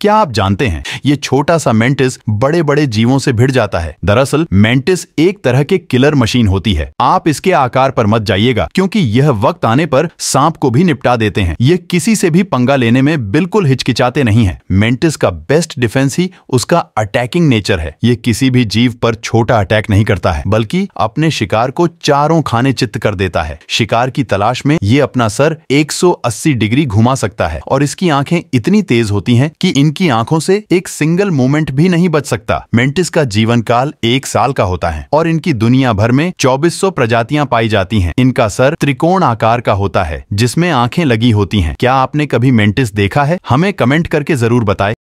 क्या आप जानते हैं ये छोटा सा मेंटिस बड़े बड़े जीवों से भिड़ जाता है दरअसल मेंटिस एक तरह के किलर मशीन होती है आप इसके आकार पर मत जाइएगा क्योंकि यह वक्त आने पर सांप को भी निपटा देते हैं ये किसी से भी पंगा लेने में बिल्कुल हिचकिचाते नहीं है मेंटिस का बेस्ट डिफेंस ही उसका अटैकिंग नेचर है ये किसी भी जीव पर छोटा अटैक नहीं करता है बल्कि अपने शिकार को चारों खाने चित्त कर देता है शिकार की तलाश में ये अपना सर 180 डिग्री घुमा सकता है और इसकी आंखें इतनी तेज होती हैं कि इनकी आंखों से एक सिंगल मोमेंट भी नहीं बच सकता मेंटिस का जीवन काल एक साल का होता है और इनकी दुनिया भर में 2400 प्रजातियां पाई जाती हैं इनका सर त्रिकोण आकार का होता है जिसमें आंखें लगी होती हैं क्या आपने कभी मेंटिस देखा है हमें कमेंट करके जरूर बताए